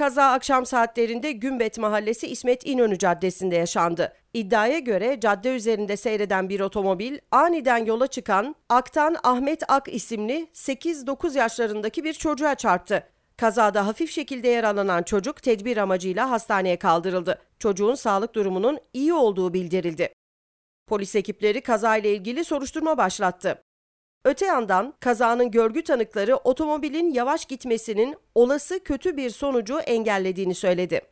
Kaza akşam saatlerinde Gümbet Mahallesi İsmet İnönü Caddesi'nde yaşandı. İddiaya göre cadde üzerinde seyreden bir otomobil aniden yola çıkan Aktan Ahmet Ak isimli 8-9 yaşlarındaki bir çocuğa çarptı. Kazada hafif şekilde yaralanan çocuk tedbir amacıyla hastaneye kaldırıldı. Çocuğun sağlık durumunun iyi olduğu bildirildi. Polis ekipleri kazayla ilgili soruşturma başlattı. Öte yandan kazanın görgü tanıkları otomobilin yavaş gitmesinin olası kötü bir sonucu engellediğini söyledi.